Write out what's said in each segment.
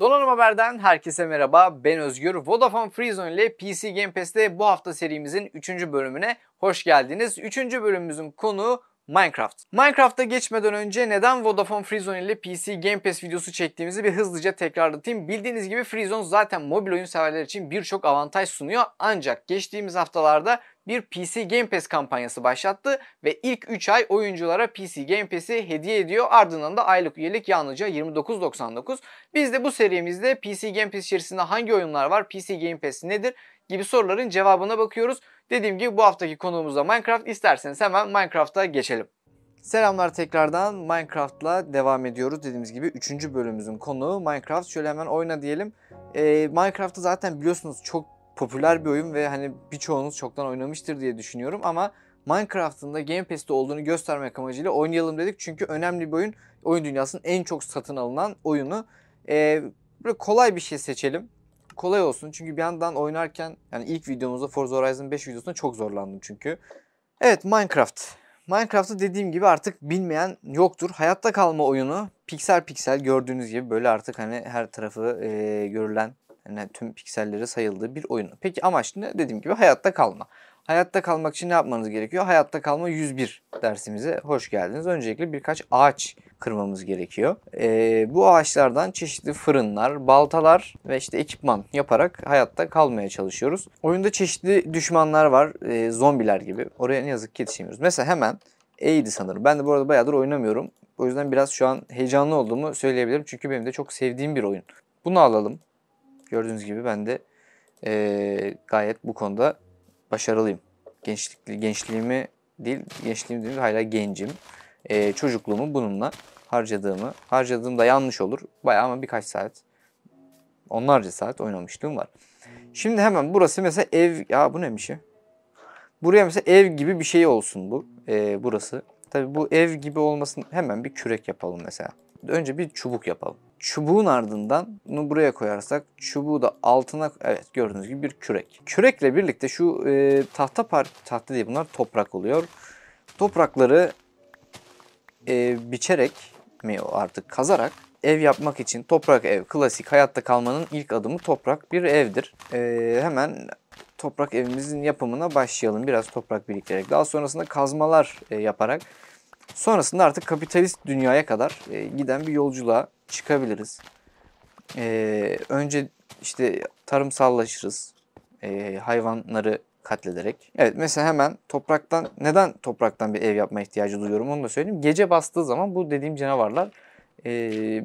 Dolanım Haber'den herkese merhaba. Ben Özgür. Vodafone Freezone ile PC Game Pass'te bu hafta serimizin 3. bölümüne hoş geldiniz. 3. bölümümüzün konuğu Minecraft. Minecraft'a geçmeden önce neden Vodafone Freezone ile PC Game Pass videosu çektiğimizi bir hızlıca tekrarlatayım. Bildiğiniz gibi Freezone zaten mobil oyun severler için birçok avantaj sunuyor. Ancak geçtiğimiz haftalarda bir PC Game Pass kampanyası başlattı ve ilk 3 ay oyunculara PC Game Pass'i hediye ediyor. Ardından da aylık üyelik yalnızca 29.99. Biz de bu serimizde PC Game Pass içerisinde hangi oyunlar var, PC Game Pass nedir gibi soruların cevabına bakıyoruz. Dediğim gibi bu haftaki konuğumuzda Minecraft. İsterseniz hemen Minecraft'a geçelim. Selamlar tekrardan Minecraft'la devam ediyoruz. Dediğimiz gibi 3. bölümümüzün konuğu Minecraft. Şöyle hemen oyna diyelim. Ee, Minecraft'ı zaten biliyorsunuz çok popüler bir oyun ve hani birçoğunuz çoktan oynamıştır diye düşünüyorum ama Minecraft'ın da Game Pass'te olduğunu göstermek amacıyla oynayalım dedik. Çünkü önemli bir oyun. Oyun dünyasının en çok satın alınan oyunu. Ee, böyle kolay bir şey seçelim. Kolay olsun. Çünkü bir yandan oynarken yani ilk videomuzda Forza Horizon 5 videosunda çok zorlandım çünkü. Evet Minecraft. Minecraft'ı dediğim gibi artık bilmeyen yoktur. Hayatta kalma oyunu piksel piksel gördüğünüz gibi böyle artık hani her tarafı e, görülen yani tüm pikselleri sayıldığı bir oyun. Peki amaç ne? Dediğim gibi hayatta kalma. Hayatta kalmak için ne yapmanız gerekiyor? Hayatta kalma 101 dersimize hoş geldiniz. Öncelikle birkaç ağaç kırmamız gerekiyor. Ee, bu ağaçlardan çeşitli fırınlar, baltalar ve işte ekipman yaparak hayatta kalmaya çalışıyoruz. Oyunda çeşitli düşmanlar var. E, zombiler gibi. Oraya ne yazık ki yetişemiyoruz. Mesela hemen E'ydi sanırım. Ben de bu arada bayağıdır oynamıyorum. O yüzden biraz şu an heyecanlı olduğumu söyleyebilirim. Çünkü benim de çok sevdiğim bir oyun. Bunu alalım. Gördüğünüz gibi ben de e, gayet bu konuda başarılıyım. Gençlik, gençliğimi değil, gençliğim değil, hala gencim. E, çocukluğumu bununla harcadığımı, harcadığım da yanlış olur. Bayağı ama birkaç saat, onlarca saat oynamışlığım var. Şimdi hemen burası mesela ev, ya bu neymiş ya? Buraya mesela ev gibi bir şey olsun bu, e, burası. Tabii bu ev gibi olmasın hemen bir kürek yapalım mesela. Önce bir çubuk yapalım çubuğun ardından bunu buraya koyarsak çubuğu da altına evet gördüğünüz gibi bir kürek. Kürekle birlikte şu e, tahta par tahta değil bunlar toprak oluyor. Toprakları e, biçerek mi artık kazarak ev yapmak için toprak ev klasik hayatta kalmanın ilk adımı toprak bir evdir. E, hemen toprak evimizin yapımına başlayalım. Biraz toprak biriktirerek. Daha sonrasında kazmalar e, yaparak. Sonrasında artık kapitalist dünyaya kadar e, giden bir yolculuğa çıkabiliriz. Ee, önce işte tarımsallaşırız. Ee, hayvanları katlederek. Evet mesela hemen topraktan neden topraktan bir ev yapma ihtiyacı duyuyorum onu da söyleyeyim. Gece bastığı zaman bu dediğim canavarlar e,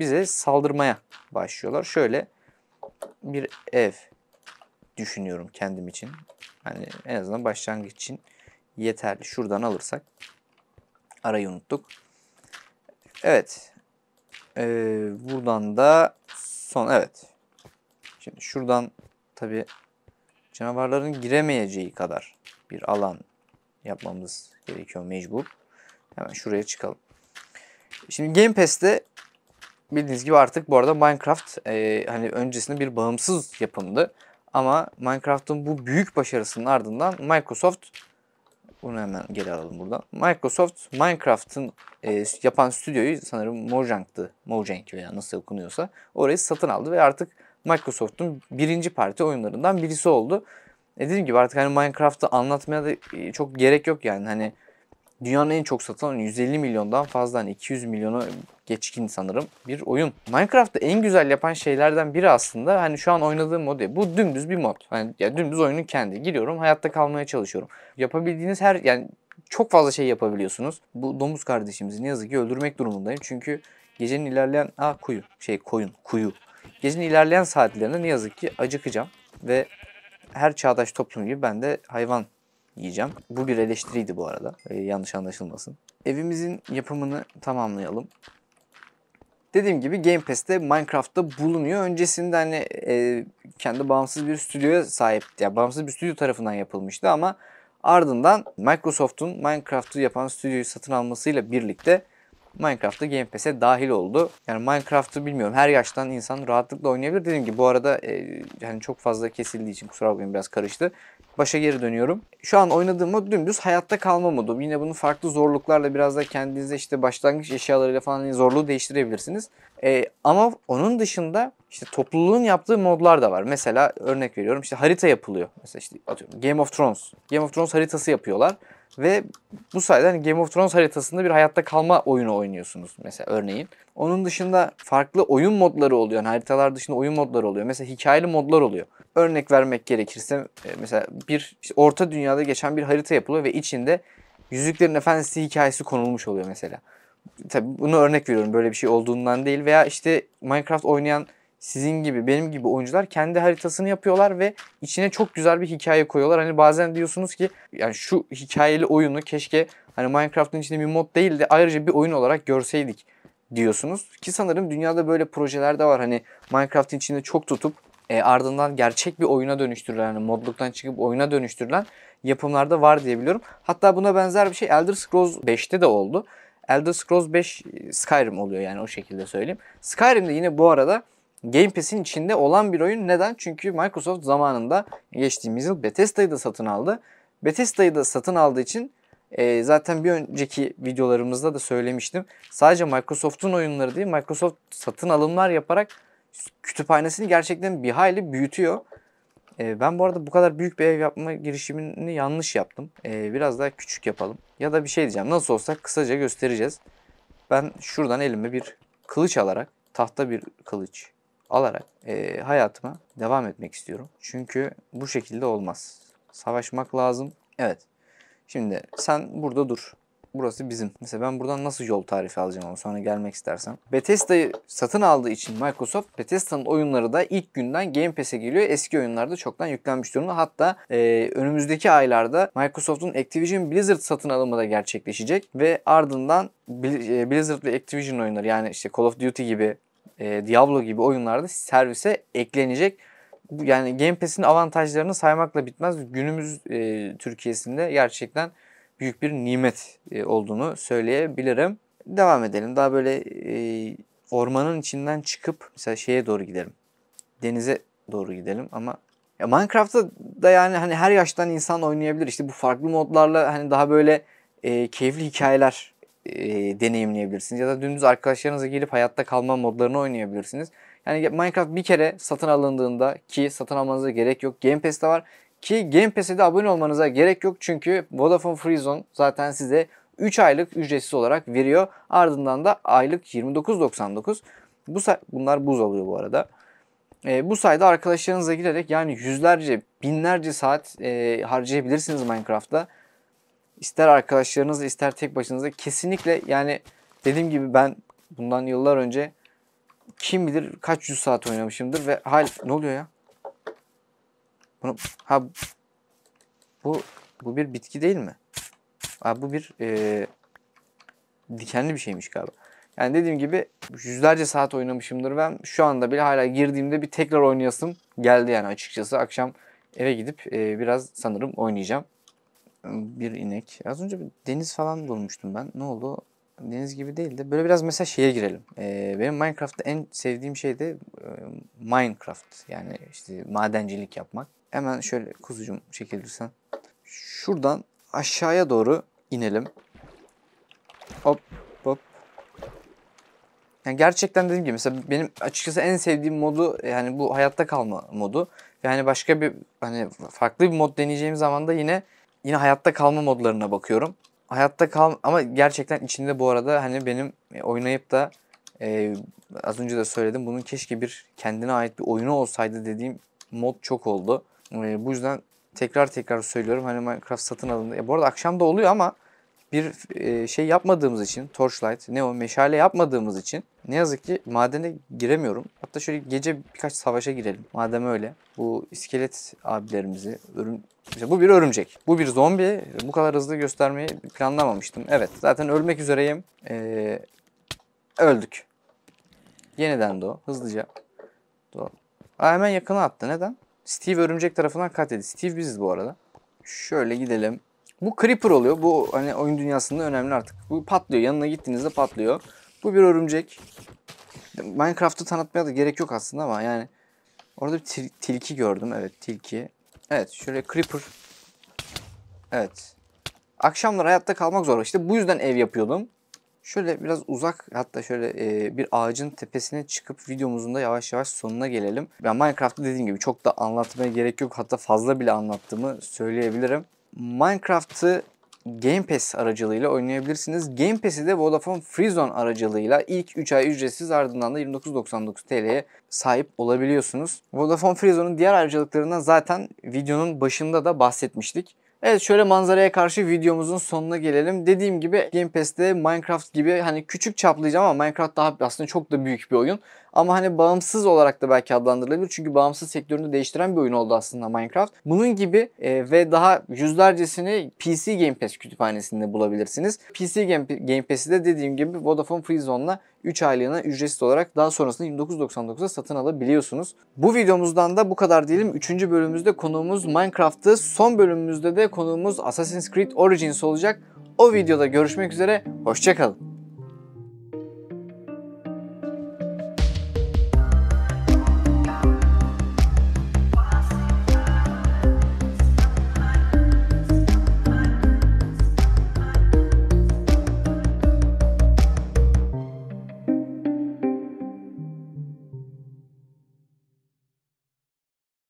bize saldırmaya başlıyorlar. Şöyle bir ev düşünüyorum kendim için. Hani en azından başlangıç için yeterli. Şuradan alırsak arayı unuttuk. Evet. Ee, buradan da son evet. Şimdi şuradan tabi canavarların giremeyeceği kadar bir alan yapmamız gerekiyor mecbur. Hemen şuraya çıkalım. Şimdi Game Pass'te bildiğiniz gibi artık bu arada Minecraft e, hani öncesinde bir bağımsız yapımdı. Ama Minecraft'ın bu büyük başarısının ardından Microsoft bunu hemen geri alalım buradan. Microsoft Minecraft'ın e, yapan stüdyoyu sanırım Mojang'tı. Mojang veya nasıl okunuyorsa orayı satın aldı ve artık Microsoft'un birinci parti oyunlarından birisi oldu. E dediğim gibi artık hani Minecraft'ı anlatmaya da e, çok gerek yok yani. Hani dünyanın en çok satılan 150 milyondan fazla 200 milyonu geçkin sanırım bir oyun. Minecraft'ta en güzel yapan şeylerden biri aslında hani şu an oynadığım mod Bu dümdüz bir mod. Hani ya dümdüz oyunun kendi. Giriyorum hayatta kalmaya çalışıyorum. Yapabildiğiniz her yani çok fazla şey yapabiliyorsunuz. Bu domuz kardeşimizi ne yazık ki öldürmek durumundayım. Çünkü gecenin ilerleyen a kuyu şey koyun kuyu. Gecenin ilerleyen saatlerinde ne yazık ki acıkacağım ve her çağdaş toplum gibi ben de hayvan yiyeceğim. Bu bir eleştiriydi bu arada. Ee, yanlış anlaşılmasın. Evimizin yapımını tamamlayalım. Dediğim gibi Game Pass'te Minecraft'ta bulunuyor. Öncesinde hani e, kendi bağımsız bir stüdyoya sahipti. Yani bağımsız bir stüdyo tarafından yapılmıştı ama ardından Microsoft'un Minecraft'ı yapan stüdyoyu satın almasıyla birlikte Minecraft'ta Game Pass'e dahil oldu. Yani Minecraft'ı bilmiyorum her yaştan insan rahatlıkla oynayabilir. Dediğim gibi bu arada e, yani çok fazla kesildiği için kusura bakmayın biraz karıştı. Başa geri dönüyorum. Şu an oynadığım mod dümdüz hayatta kalma modu. Yine bunu farklı zorluklarla biraz da kendinize işte başlangıç eşyalarıyla falan hani zorluğu değiştirebilirsiniz. E, ama onun dışında işte topluluğun yaptığı modlar da var. Mesela örnek veriyorum işte harita yapılıyor. Mesela işte atıyorum Game of Thrones. Game of Thrones haritası yapıyorlar. Ve bu sayede hani Game of Thrones haritasında bir hayatta kalma oyunu oynuyorsunuz mesela örneğin. Onun dışında farklı oyun modları oluyor. Yani haritalar dışında oyun modları oluyor. Mesela hikayeli modlar oluyor. Örnek vermek gerekirse e, mesela bir işte orta dünyada geçen bir harita yapılıyor ve içinde Yüzüklerin Efendisi hikayesi konulmuş oluyor mesela. Tabii bunu örnek veriyorum böyle bir şey olduğundan değil veya işte Minecraft oynayan sizin gibi benim gibi oyuncular kendi haritasını yapıyorlar ve içine çok güzel bir hikaye koyuyorlar. Hani bazen diyorsunuz ki yani şu hikayeli oyunu keşke hani Minecraft'ın içinde bir mod değil de ayrıca bir oyun olarak görseydik diyorsunuz. Ki sanırım dünyada böyle projeler de var. Hani Minecraft'ın içinde çok tutup e, ardından gerçek bir oyuna dönüştürülen, Hani modluktan çıkıp oyuna dönüştürülen yapımlarda var diyebiliyorum. Hatta buna benzer bir şey Elder Scrolls 5'te de oldu. Elder Scrolls 5 e, Skyrim oluyor yani o şekilde söyleyeyim. Skyrim'de yine bu arada Game Pass'in içinde olan bir oyun. Neden? Çünkü Microsoft zamanında geçtiğimiz yıl Bethesda'yı da satın aldı. Bethesda'yı da satın aldığı için e, zaten bir önceki videolarımızda da söylemiştim. Sadece Microsoft'un oyunları değil, Microsoft satın alımlar yaparak kütüphanesini gerçekten bir hayli büyütüyor. E, ben bu arada bu kadar büyük bir ev yapma girişimini yanlış yaptım. E, biraz daha küçük yapalım. Ya da bir şey diyeceğim. Nasıl olsa kısaca göstereceğiz. Ben şuradan elime bir kılıç alarak, tahta bir kılıç alarak e, hayatıma devam etmek istiyorum. Çünkü bu şekilde olmaz. Savaşmak lazım. Evet. Şimdi sen burada dur. Burası bizim. Mesela ben buradan nasıl yol tarifi alacağım ama sonra gelmek istersen. Bethesda'yı satın aldığı için Microsoft, Bethesda'nın oyunları da ilk günden Game Pass'e geliyor. Eski oyunlarda çoktan yüklenmiş durumda. Hatta e, önümüzdeki aylarda Microsoft'un Activision Blizzard satın alımı da gerçekleşecek. Ve ardından e, Blizzard ve Activision oyunları yani işte Call of Duty gibi e, Diablo gibi oyunlarda servise eklenecek. Yani Game Pass'in avantajlarını saymakla bitmez. Günümüz e, Türkiye'sinde gerçekten büyük bir nimet e, olduğunu söyleyebilirim. Devam edelim. Daha böyle e, ormanın içinden çıkıp mesela şeye doğru gidelim. Denize doğru gidelim ama ya Minecraft'ta da yani hani her yaştan insan oynayabilir. İşte bu farklı modlarla hani daha böyle e, keyifli hikayeler e, deneyimleyebilirsiniz. Ya da dümdüz arkadaşlarınızla gelip hayatta kalma modlarını oynayabilirsiniz. Yani Minecraft bir kere satın alındığında ki satın almanıza gerek yok. Game Pass'te var ki Game Pass'e de abone olmanıza gerek yok. Çünkü Vodafone Freezone zaten size 3 aylık ücretsiz olarak veriyor. Ardından da aylık 29.99. Bu bunlar buz alıyor bu arada. E, bu sayede arkadaşlarınıza girerek yani yüzlerce, binlerce saat e, harcayabilirsiniz Minecraft'ta ister arkadaşlarınızla ister tek başınıza kesinlikle yani dediğim gibi ben bundan yıllar önce kim bilir kaç yüz saat oynamışımdır ve hal ne oluyor ya? Bunu, ha bu bu bir bitki değil mi? Ha, bu bir e, dikenli bir şeymiş galiba. Yani dediğim gibi yüzlerce saat oynamışımdır ben. Şu anda bile hala girdiğimde bir tekrar oynayasım geldi yani açıkçası. Akşam eve gidip e, biraz sanırım oynayacağım bir inek. Az önce bir deniz falan bulmuştum ben. Ne oldu? Deniz gibi değil de böyle biraz mesela şeye girelim. Ee, benim Minecraft'ta en sevdiğim şey de e, Minecraft. Yani işte madencilik yapmak. Hemen şöyle kuzucum çekilirsen. Şuradan aşağıya doğru inelim. Hop hop. Yani gerçekten dediğim gibi mesela benim açıkçası en sevdiğim modu yani bu hayatta kalma modu. Yani başka bir hani farklı bir mod deneyeceğim zaman da yine yine hayatta kalma modlarına bakıyorum. Hayatta kal ama gerçekten içinde bu arada hani benim e, oynayıp da e, az önce de söyledim bunun keşke bir kendine ait bir oyunu olsaydı dediğim mod çok oldu. E, bu yüzden tekrar tekrar söylüyorum hani Minecraft satın alındı. E, bu arada akşam da oluyor ama bir e, şey yapmadığımız için, torchlight, neon, meşale yapmadığımız için ne yazık ki madene giremiyorum. Hatta şöyle gece birkaç savaşa girelim. Madem öyle. Bu iskelet abilerimizi, örüm... Mesela bu bir örümcek. Bu bir zombi. Bu kadar hızlı göstermeyi planlamamıştım. Evet. Zaten ölmek üzereyim. Ee, öldük. Yeniden doğ. Hızlıca. Doğ. Aa, hemen yakına attı. Neden? Steve örümcek tarafından katledi Steve biziz bu arada. Şöyle gidelim. Bu Creeper oluyor. Bu hani oyun dünyasında önemli artık. Bu patlıyor. Yanına gittiğinizde patlıyor. Bu bir örümcek. Minecraft'ı tanıtmaya da gerek yok aslında ama yani orada bir til tilki gördüm. Evet tilki. Evet şöyle Creeper. Evet. Akşamlar hayatta kalmak zor. İşte bu yüzden ev yapıyordum. Şöyle biraz uzak hatta şöyle e, bir ağacın tepesine çıkıp videomuzun da yavaş yavaş sonuna gelelim. Ben Minecraft'ı dediğim gibi çok da anlatmaya gerek yok. Hatta fazla bile anlattığımı söyleyebilirim. Minecraft'ı Game Pass aracılığıyla oynayabilirsiniz. Game Pass'i de Vodafone Freezone aracılığıyla ilk 3 ay ücretsiz ardından da 29.99 TL'ye sahip olabiliyorsunuz. Vodafone Freezone'un diğer ayrıcalıklarından zaten videonun başında da bahsetmiştik. Evet şöyle manzaraya karşı videomuzun sonuna gelelim. Dediğim gibi Game Pass'te Minecraft gibi hani küçük çaplayacağım ama Minecraft daha aslında çok da büyük bir oyun. Ama hani bağımsız olarak da belki adlandırılabilir. Çünkü bağımsız sektörünü değiştiren bir oyun oldu aslında Minecraft. Bunun gibi e, ve daha yüzlercesini PC Game Pass kütüphanesinde bulabilirsiniz. PC Game, Game Pass'i de dediğim gibi Vodafone Free Zone'la 3 aylığına ücretsiz olarak daha sonrasında 29.99'a satın alabiliyorsunuz. Bu videomuzdan da bu kadar diyelim. 3. bölümümüzde konuğumuz Minecraft'tı. son bölümümüzde de konuğumuz Assassin's Creed Origins olacak. O videoda görüşmek üzere, hoşçakalın.